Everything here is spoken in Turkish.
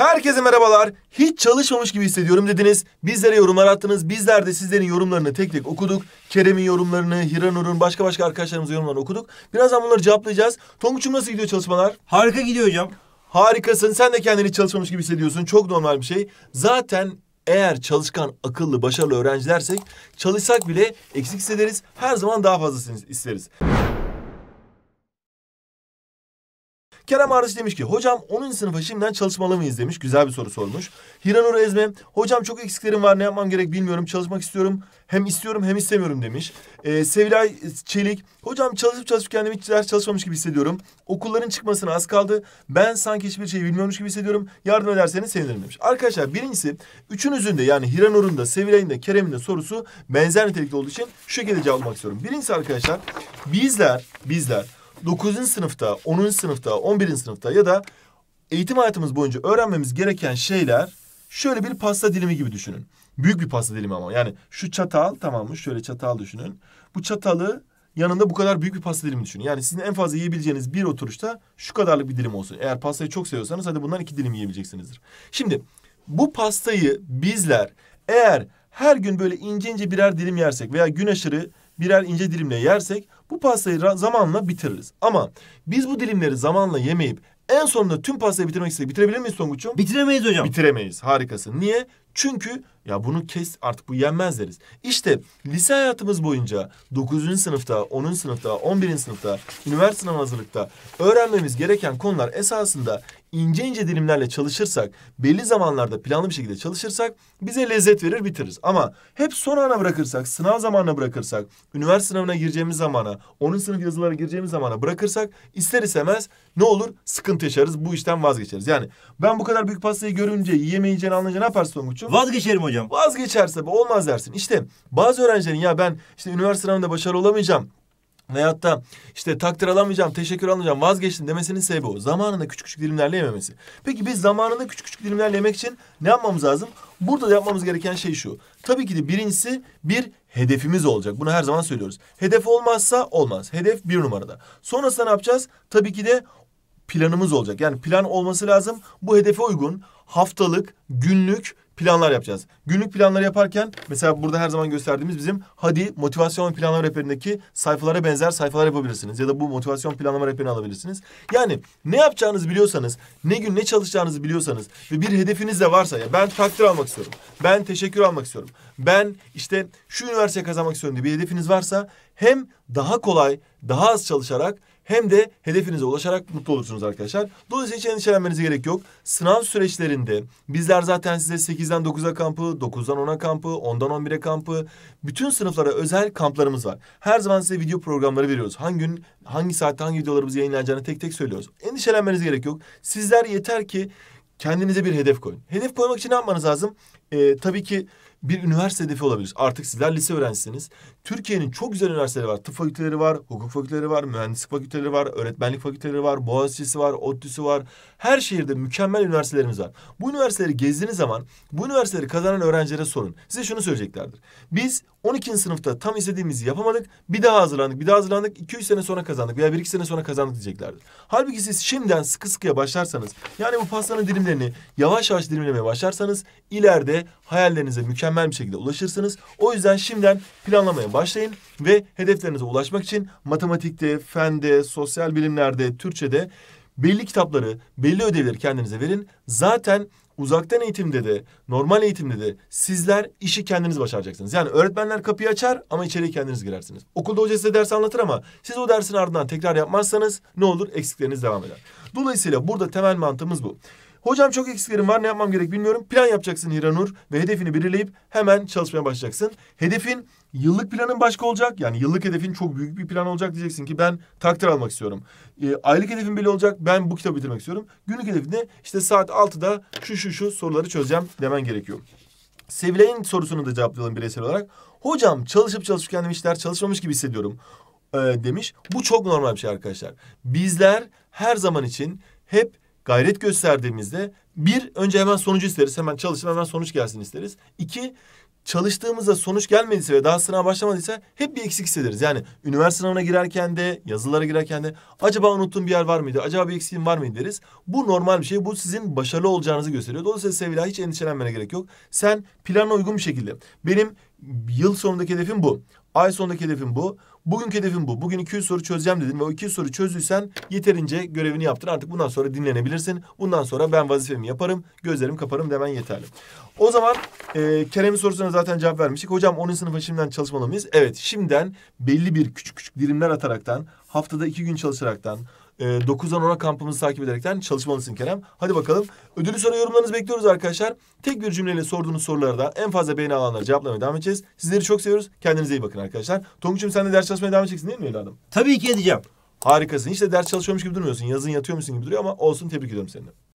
Herkese merhabalar. Hiç çalışmamış gibi hissediyorum dediniz. Bizlere yorumlar attınız. Bizler de sizlerin yorumlarını tek tek okuduk. Kerem'in yorumlarını, Hiranur'un başka başka arkadaşlarımızın yorumlarını okuduk. Birazdan bunları cevaplayacağız. Tonguç'um nasıl gidiyor çalışmalar? Harika gidiyor hocam. Harikasın. Sen de kendini çalışmamış gibi hissediyorsun. Çok normal bir şey. Zaten eğer çalışkan, akıllı, başarılı öğrencilersek çalışsak bile eksik hissederiz. Her zaman daha fazlasını isteriz. Kerem Arıç demiş ki hocam 10. sınıfa şimdiden çalışmalı mıyız demiş. Güzel bir soru sormuş. Hiranur Ezme hocam çok eksiklerim var ne yapmam gerek bilmiyorum çalışmak istiyorum. Hem istiyorum hem istemiyorum demiş. Ee, Sevilay Çelik hocam çalışıp çalışıp kendimi hiç ders çalışmamış gibi hissediyorum. Okulların çıkmasına az kaldı. Ben sanki hiçbir şey bilmiyormuş gibi hissediyorum. Yardım ederseniz sevinirim demiş. Arkadaşlar birincisi üçünüzün de yani Hiranur'un da Sevilay'ın da Kerem'in de sorusu benzer nitelikte olduğu için şu şekilde cevaplamak istiyorum. Birincisi arkadaşlar bizler bizler 9. sınıfta, 10. sınıfta, 11. sınıfta ya da eğitim hayatımız boyunca öğrenmemiz gereken şeyler şöyle bir pasta dilimi gibi düşünün. Büyük bir pasta dilimi ama yani şu çatal tamam mı? Şöyle çatal düşünün. Bu çatalı yanında bu kadar büyük bir pasta dilimi düşünün. Yani sizin en fazla yiyebileceğiniz bir oturuşta şu kadarlık bir dilim olsun. Eğer pastayı çok seviyorsanız hadi bundan iki dilim yiyebileceksinizdir. Şimdi bu pastayı bizler eğer her gün böyle ince ince birer dilim yersek veya gün aşırı birer ince dilimle yersek bu pastayı zamanla bitiririz. Ama biz bu dilimleri zamanla yemeyip en sonunda tüm pastayı bitirmek istesek bitirebilir miyiz Tonguç'um? Bitiremeyiz hocam. Bitiremeyiz. Harikasın. Niye? Çünkü ya bunu kes artık bu yenmez deriz. İşte lise hayatımız boyunca 9. sınıfta, 10. sınıfta, 11. sınıfta, üniversite sınav hazırlıkta öğrenmemiz gereken konular esasında ince ince dilimlerle çalışırsak, belli zamanlarda planlı bir şekilde çalışırsak bize lezzet verir bitiririz. Ama hep son ana bırakırsak, sınav zamanına bırakırsak, üniversite sınavına gireceğimiz zamana, 10. sınıf yazılara gireceğimiz zamana bırakırsak ister istemez ne olur? Sıkıntı yaşarız, bu işten vazgeçeriz. Yani ben bu kadar büyük pastayı görünce yiyemeyeceğini anlayınca ne yaparsın Tonguç? hocam? Vazgeçerim hocam. Vazgeçerse bu olmaz dersin. İşte bazı öğrencilerin ya ben işte üniversite sınavında başarılı olamayacağım. Veyahut da işte takdir alamayacağım, teşekkür alamayacağım, vazgeçtim demesinin sebebi o. Zamanında küçük küçük dilimlerle yememesi. Peki biz zamanında küçük küçük dilimlerle yemek için ne yapmamız lazım? Burada da yapmamız gereken şey şu. Tabii ki de birincisi bir hedefimiz olacak. Bunu her zaman söylüyoruz. Hedef olmazsa olmaz. Hedef bir numarada. Sonrasında ne yapacağız? Tabii ki de planımız olacak. Yani plan olması lazım. Bu hedefe uygun haftalık, günlük planlar yapacağız. Günlük planları yaparken mesela burada her zaman gösterdiğimiz bizim hadi motivasyon planlama rehberindeki sayfalara benzer sayfalar yapabilirsiniz. Ya da bu motivasyon planlama rehberini alabilirsiniz. Yani ne yapacağınızı biliyorsanız, ne gün ne çalışacağınızı biliyorsanız ve bir hedefiniz de varsa ya ben takdir almak istiyorum. Ben teşekkür almak istiyorum. Ben işte şu üniversiteye kazanmak istiyorum diye bir hedefiniz varsa hem daha kolay, daha az çalışarak hem de hedefinize ulaşarak mutlu olursunuz arkadaşlar. Dolayısıyla hiç endişelenmenize gerek yok. Sınav süreçlerinde bizler zaten size 8'den 9'a kampı, 9'dan 10'a kampı, 10'dan 11'e kampı, bütün sınıflara özel kamplarımız var. Her zaman size video programları veriyoruz. Hangi gün, hangi saatte hangi videolarımız yayınlanacağını tek tek söylüyoruz. Endişelenmenize gerek yok. Sizler yeter ki Kendinize bir hedef koyun. Hedef koymak için ne yapmanız lazım? e, tabii ki bir üniversite hedefi olabilir. Artık sizler lise öğrencisiniz. Türkiye'nin çok güzel üniversiteleri var. Tıp fakülteleri var, hukuk fakülteleri var, mühendislik fakülteleri var, öğretmenlik fakülteleri var, Boğaziçi'si var, ODTÜ'sü var. Her şehirde mükemmel üniversitelerimiz var. Bu üniversiteleri gezdiğiniz zaman bu üniversiteleri kazanan öğrencilere sorun. Size şunu söyleyeceklerdir. Biz 12. sınıfta tam istediğimizi yapamadık. Bir daha hazırlandık, bir daha hazırlandık. 2-3 sene sonra kazandık veya 1-2 sene sonra kazandık diyeceklerdir. Halbuki siz şimdiden sıkı sıkıya başlarsanız yani bu pastanın dilimlerini yavaş yavaş dilimlemeye başlarsanız ileride hayallerinize mükemmel bir şekilde ulaşırsınız. O yüzden şimdiden planlamaya başlayın ve hedeflerinize ulaşmak için matematikte, fende, sosyal bilimlerde, Türkçe'de belli kitapları, belli ödevleri kendinize verin. Zaten uzaktan eğitimde de, normal eğitimde de sizler işi kendiniz başaracaksınız. Yani öğretmenler kapıyı açar ama içeriye kendiniz girersiniz. Okulda hoca size ders anlatır ama siz o dersin ardından tekrar yapmazsanız ne olur? Eksikleriniz devam eder. Dolayısıyla burada temel mantığımız bu. Hocam çok eksiklerim var ne yapmam gerek bilmiyorum. Plan yapacaksın Hiranur ve hedefini belirleyip hemen çalışmaya başlayacaksın. Hedefin yıllık planın başka olacak. Yani yıllık hedefin çok büyük bir plan olacak diyeceksin ki ben takdir almak istiyorum. E, aylık hedefin belli olacak ben bu kitabı bitirmek istiyorum. Günlük hedefinde işte saat 6'da şu şu şu soruları çözeceğim demen gerekiyor. Sevilen sorusunu da cevaplayalım bireysel olarak. Hocam çalışıp çalışırken demişler çalışmamış gibi hissediyorum e, demiş. Bu çok normal bir şey arkadaşlar. Bizler her zaman için hep gayret gösterdiğimizde bir önce hemen sonucu isteriz. Hemen çalışın hemen sonuç gelsin isteriz. İki çalıştığımızda sonuç gelmediyse ve daha sınava başlamadıysa hep bir eksik hissederiz. Yani üniversite sınavına girerken de, yazılara girerken de acaba unuttuğum bir yer var mıydı? Acaba bir eksiğim var mıydı deriz. Bu normal bir şey. Bu sizin başarılı olacağınızı gösteriyor. Dolayısıyla Sevilla hiç endişelenmene gerek yok. Sen plana uygun bir şekilde benim Yıl sonundaki hedefim bu. Ay sonundaki hedefim bu. Bugünkü hedefim bu. Bugün 200 soru çözeceğim dedin ve o 200 soru çözdüysen yeterince görevini yaptın. Artık bundan sonra dinlenebilirsin. Bundan sonra ben vazifemi yaparım, gözlerim kaparım demen yeterli. O zaman e, Kerem'in sorusuna zaten cevap vermiştik. Hocam 10. sınıfa şimdiden çalışmalı mıyız? Evet, şimdiden belli bir küçük küçük dilimler ataraktan, haftada iki gün çalışaraktan, 9'dan ee, 10'a kampımızı takip ederekten çalışmalısın Kerem. Hadi bakalım. Ödülü sonra yorumlarınızı bekliyoruz arkadaşlar. Tek bir cümleyle sorduğunuz sorularda en fazla beğeni alanları cevaplamaya devam edeceğiz. Sizleri çok seviyoruz. Kendinize iyi bakın arkadaşlar. Tonguç'um sen de ders çalışmaya devam edeceksin değil mi evladım? Tabii ki edeceğim. Harikasın. Hiç de ders çalışıyormuş gibi durmuyorsun. Yazın yatıyormuşsun gibi duruyor ama olsun tebrik ediyorum seni.